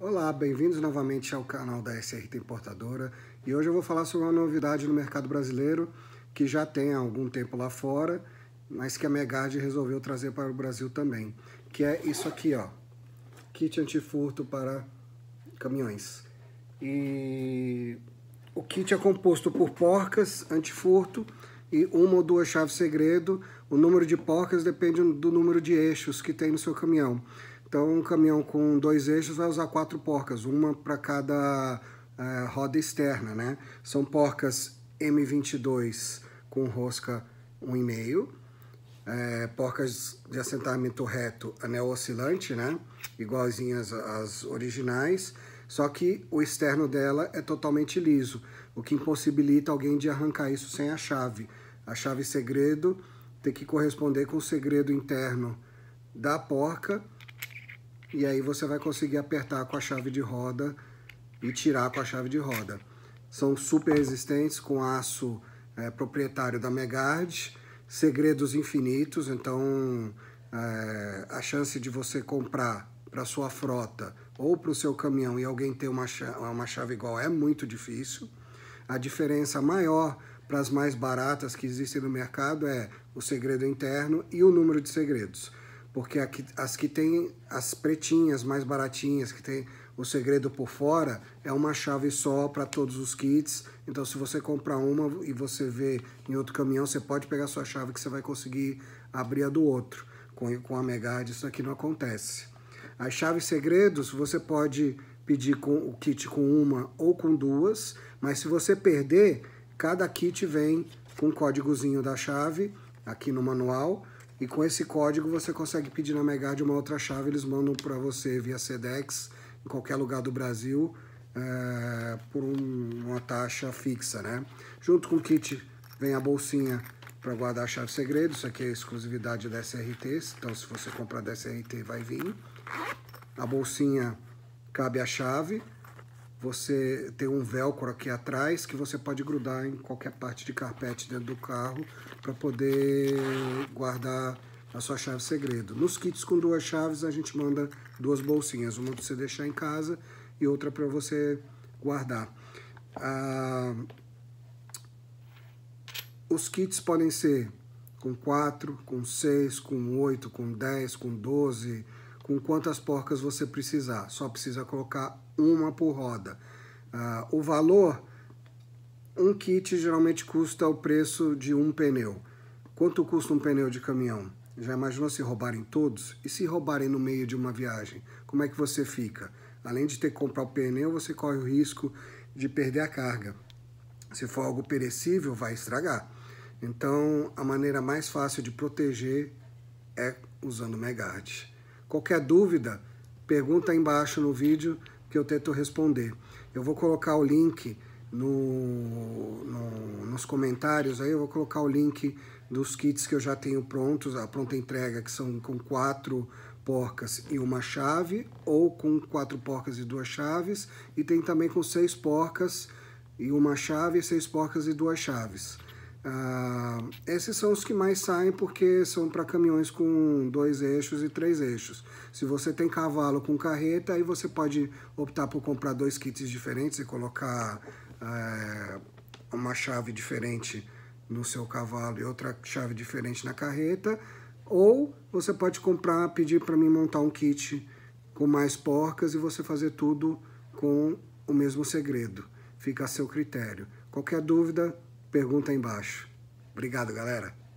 Olá, bem-vindos novamente ao canal da SRT Importadora e hoje eu vou falar sobre uma novidade no mercado brasileiro que já tem há algum tempo lá fora, mas que a Megard resolveu trazer para o Brasil também, que é isso aqui, ó, kit antifurto para caminhões. E o kit é composto por porcas antifurto e uma ou duas chaves segredo. O número de porcas depende do número de eixos que tem no seu caminhão. Então, um caminhão com dois eixos vai usar quatro porcas, uma para cada é, roda externa, né? São porcas M22 com rosca 1,5, é, porcas de assentamento reto, anel oscilante, né? Igualzinhas às originais, só que o externo dela é totalmente liso, o que impossibilita alguém de arrancar isso sem a chave. A chave segredo tem que corresponder com o segredo interno da porca e aí você vai conseguir apertar com a chave de roda e tirar com a chave de roda. São super resistentes com aço é, proprietário da Megard, segredos infinitos, então é, a chance de você comprar para sua frota ou para o seu caminhão e alguém ter uma chave, uma chave igual é muito difícil. A diferença maior para as mais baratas que existem no mercado é o segredo interno e o número de segredos porque aqui, as que tem as pretinhas mais baratinhas, que tem o segredo por fora, é uma chave só para todos os kits. Então, se você comprar uma e você vê em outro caminhão, você pode pegar sua chave que você vai conseguir abrir a do outro. Com, com a megad isso aqui não acontece. As chaves segredos, você pode pedir com o kit com uma ou com duas, mas se você perder, cada kit vem com um códigozinho da chave, aqui no manual, e com esse código você consegue pedir na Megad uma outra chave, eles mandam para você via Sedex, em qualquer lugar do Brasil, é, por um, uma taxa fixa, né? Junto com o kit vem a bolsinha para guardar a chave segredo, isso aqui é exclusividade da SRT, então se você comprar da SRT vai vir. A bolsinha cabe a chave, você tem um velcro aqui atrás que você pode grudar em qualquer parte de carpete dentro do carro para poder guardar a sua chave segredo. Nos kits com duas chaves a gente manda duas bolsinhas, uma para você deixar em casa e outra para você guardar. Ah, os kits podem ser com 4, com 6, com 8, com 10, com 12, com quantas porcas você precisar. Só precisa colocar uma por roda. Ah, o valor, um kit geralmente custa o preço de um pneu. Quanto custa um pneu de caminhão? Já imaginou se roubarem todos? E se roubarem no meio de uma viagem? Como é que você fica? Além de ter que comprar o pneu, você corre o risco de perder a carga. Se for algo perecível, vai estragar. Então, a maneira mais fácil de proteger é usando o Megard. Qualquer dúvida, pergunta aí embaixo no vídeo que eu tento responder. Eu vou colocar o link no, no, nos comentários aí, eu vou colocar o link dos kits que eu já tenho prontos, a pronta entrega, que são com quatro porcas e uma chave, ou com quatro porcas e duas chaves, e tem também com seis porcas e uma chave, seis porcas e duas chaves. Ah, esses são os que mais saem porque são para caminhões com dois eixos e três eixos. Se você tem cavalo com carreta, aí você pode optar por comprar dois kits diferentes e colocar é, uma chave diferente no seu cavalo e outra chave diferente na carreta. Ou você pode comprar, pedir para mim montar um kit com mais porcas e você fazer tudo com o mesmo segredo. Fica a seu critério. Qualquer dúvida, pergunta aí embaixo. Obrigado, galera.